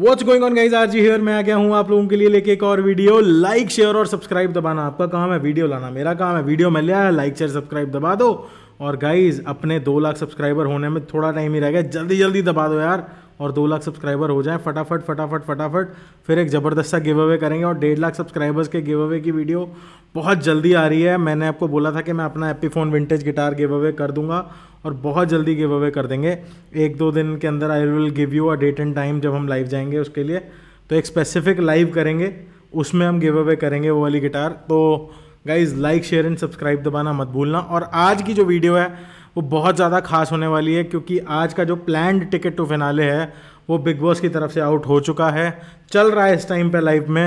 watch going on guys आज here मैं आ गया हूँ आप लोगों के लिए लेके एक और वीडियो लाइक शेयर और सब्सक्राइब दबाना आपका काम है वीडियो लाना मेरा काम है वीडियो मिल लिया है लाइक शेयर सब्सक्राइब दबा दो और गाइज अपने दो लाख सब्सक्राइबर होने में थोड़ा टाइम ही रह गया जल्दी जल्दी दबा दो यार और दो लाख सब्सक्राइबर हो जाए फटाफट फटाफट फटाफट फिर एक ज़बरदस्त सा गिव अवे करेंगे और डेढ़ लाख सब्सक्राइबर्स के गिव अवे की वीडियो बहुत जल्दी आ रही है मैंने आपको बोला था कि मैं अपना Epiphone vintage guitar give away कर दूंगा और बहुत जल्दी गिव अवे कर देंगे एक दो दिन के अंदर I will give you a date and time जब हम लाइव जाएंगे उसके लिए तो एक स्पेसिफिक लाइव करेंगे उसमें हम गिव अवे करेंगे वो वाली गिटार तो guys like share and subscribe दबाना मत भूलना और आज की जो वीडियो है वो बहुत ज़्यादा खास होने वाली है क्योंकि आज का जो प्लान टिकट टू फिनाले है वो बिग बॉस की तरफ से आउट हो चुका है चल रहा है इस टाइम पे लाइव में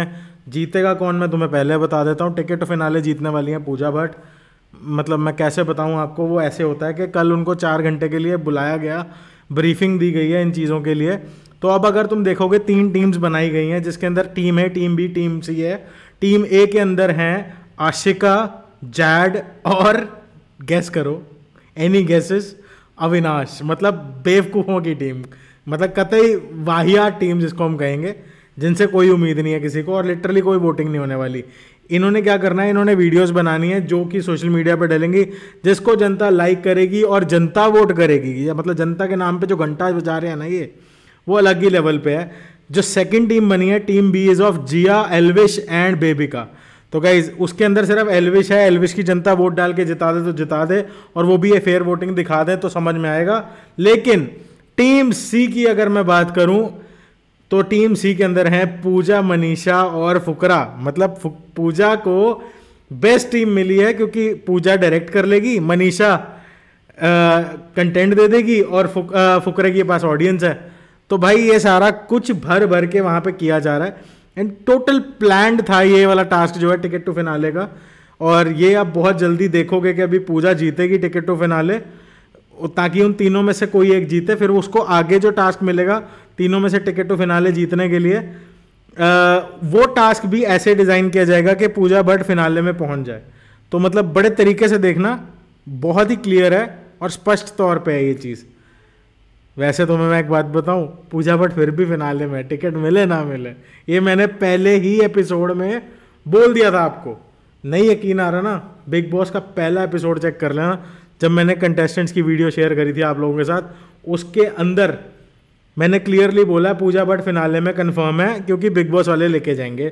जीतेगा कौन मैं तुम्हें पहले बता देता हूँ टिकट टू फिनाले जीतने वाली हैं पूजा भट्ट मतलब मैं कैसे बताऊँ आपको वो ऐसे होता है कि कल उनको चार घंटे के लिए बुलाया गया ब्रीफिंग दी गई है इन चीज़ों के लिए तो अब अगर तुम देखोगे तीन टीम्स बनाई गई हैं जिसके अंदर टीम है टीम बी टीम सी है टीम ए के अंदर हैं आशिका जैड और गैस करो एनी गैसेस अविनाश मतलब बेवकूफ़ों की टीम मतलब कतई वाहियात टीम जिसको हम कहेंगे जिनसे कोई उम्मीद नहीं है किसी को और लिटरली कोई वोटिंग नहीं होने वाली इन्होंने क्या करना है इन्होंने वीडियोस बनानी है जो कि सोशल मीडिया पर डालेंगी जिसको जनता लाइक करेगी और जनता वोट करेगी या मतलब जनता के नाम पे जो घंटा बजा रहे हैं ना ये वो अलग ही लेवल पे है जो सेकंड टीम बनी है team B is of Jiya Elvish and Bebika तो गाइज उसके अंदर सिर्फ एलविश है एलविश की जनता वोट डाल के जिता दे तो जिता दे और वो भी ये फेयर वोटिंग दिखा दे तो समझ में आएगा लेकिन टीम सी की अगर मैं बात करूं तो टीम सी के अंदर हैं पूजा मनीषा और फुकरा मतलब फुक, पूजा को बेस्ट टीम मिली है क्योंकि पूजा डायरेक्ट कर लेगी मनीषा कंटेंट दे देगी और फुक, आ, फुकरे के पास ऑडियंस है तो भाई ये सारा कुछ भर भर के वहाँ पे किया जा रहा है एंड टोटल प्लैंड था ये वाला टास्क जो है टिकट टू फिनाले का और ये आप बहुत जल्दी देखोगे कि अभी पूजा जीतेगी टिकट टू फिनाले ताकि उन तीनों में से कोई एक जीते फिर उसको आगे जो टास्क मिलेगा तीनों में से टिकट टू फिनाले जीतने के लिए आ, वो टास्क भी ऐसे डिज़ाइन किया जाएगा कि पूजा भट्ट फिनाले में पहुंच जाए तो मतलब बड़े तरीके से देखना बहुत ही क्लियर है और स्पष्ट तौर पे है ये चीज़ वैसे तो मैं, मैं एक बात बताऊं पूजा भट्ट फिर भी फिनाले में टिकट मिले ना मिले ये मैंने पहले ही एपिसोड में बोल दिया था आपको नहीं यकीन आ रहा ना बिग बॉस का पहला एपिसोड चेक कर लेना जब मैंने कंटेस्टेंट्स की वीडियो शेयर करी थी आप लोगों के साथ उसके अंदर मैंने क्लियरली बोला पूजा भट्ट फिनाले में कन्फर्म है क्योंकि बिग बॉस वाले लेके जाएंगे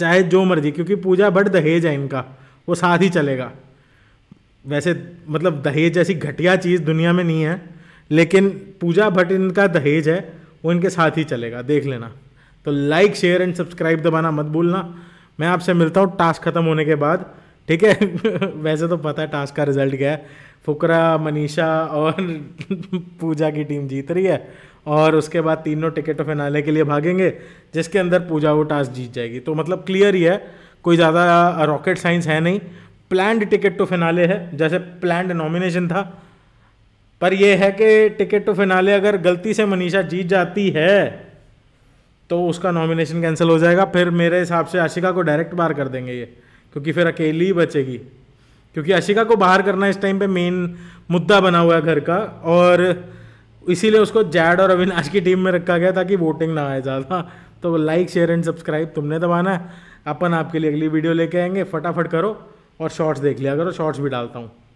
चाहे जो मर्जी क्योंकि पूजा भट्ट दहेज है इनका वो साथ ही चलेगा वैसे मतलब दहेज जैसी घटिया चीज़ दुनिया में नहीं है लेकिन पूजा भट्ट इनका दहेज है वो इनके साथ ही चलेगा देख लेना तो लाइक शेयर एंड सब्सक्राइब दबाना मत भूलना मैं आपसे मिलता हूँ टास्क ख़त्म होने के बाद ठीक है वैसे तो पता है टास्क का रिजल्ट क्या है फुकरा मनीषा और पूजा की टीम जीत रही है और उसके बाद तीनों टिकट फिनाले के लिए भागेंगे जिसके अंदर पूजा वो टास्क जीत जाएगी तो मतलब क्लियर ही है कोई ज़्यादा रॉकेट साइंस है नहीं प्लैंड टिकट टू फिनाले है जैसे प्लैंड नॉमिनेशन था पर यह है कि टिकट टू फिनाले अगर गलती से मनीषा जीत जाती है तो उसका नॉमिनेशन कैंसिल हो जाएगा फिर मेरे हिसाब से आशिका को डायरेक्ट बार कर देंगे ये क्योंकि फिर अकेली ही बचेगी क्योंकि अशिका को बाहर करना इस टाइम पे मेन मुद्दा बना हुआ है घर का और इसीलिए उसको जैड और अविनाश की टीम में रखा गया ताकि वोटिंग ना आए ज़्यादा तो लाइक शेयर एंड सब्सक्राइब तुमने दबाना है अपन आपके लिए अगली वीडियो लेके आएंगे फटाफट करो और शॉर्ट्स देख लिया करो शॉर्ट्स भी डालता हूँ